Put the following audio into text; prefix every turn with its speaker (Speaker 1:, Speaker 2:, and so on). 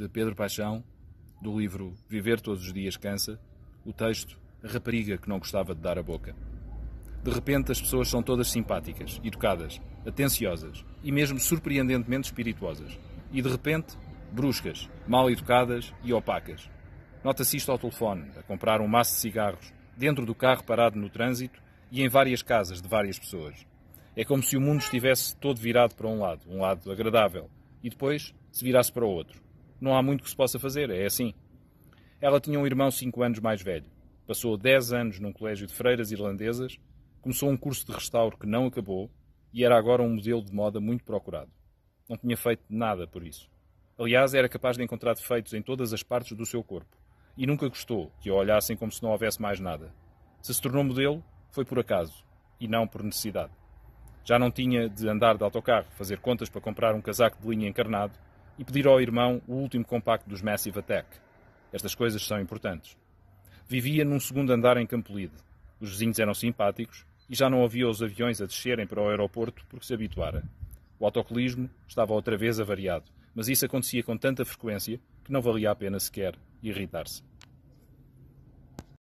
Speaker 1: de Pedro Paixão, do livro Viver Todos os Dias Cansa, o texto A Rapariga que Não Gostava de Dar a Boca. De repente, as pessoas são todas simpáticas, educadas, atenciosas e mesmo surpreendentemente espirituosas. E de repente, bruscas, mal educadas e opacas. Nota-se isto ao telefone, a comprar um maço de cigarros, dentro do carro parado no trânsito e em várias casas de várias pessoas. É como se o mundo estivesse todo virado para um lado, um lado agradável, e depois se virasse para o outro, não há muito que se possa fazer, é assim. Ela tinha um irmão cinco anos mais velho. Passou dez anos num colégio de freiras irlandesas, começou um curso de restauro que não acabou e era agora um modelo de moda muito procurado. Não tinha feito nada por isso. Aliás, era capaz de encontrar defeitos em todas as partes do seu corpo e nunca gostou que a olhassem como se não houvesse mais nada. Se se tornou modelo, foi por acaso e não por necessidade. Já não tinha de andar de autocarro, fazer contas para comprar um casaco de linha encarnado e pedir ao irmão o último compacto dos Massive Attack. Estas coisas são importantes. Vivia num segundo andar em Campolide. Os vizinhos eram simpáticos e já não havia os aviões a descerem para o aeroporto porque se habituara. O autocolismo estava outra vez avariado, mas isso acontecia com tanta frequência que não valia a pena sequer irritar-se.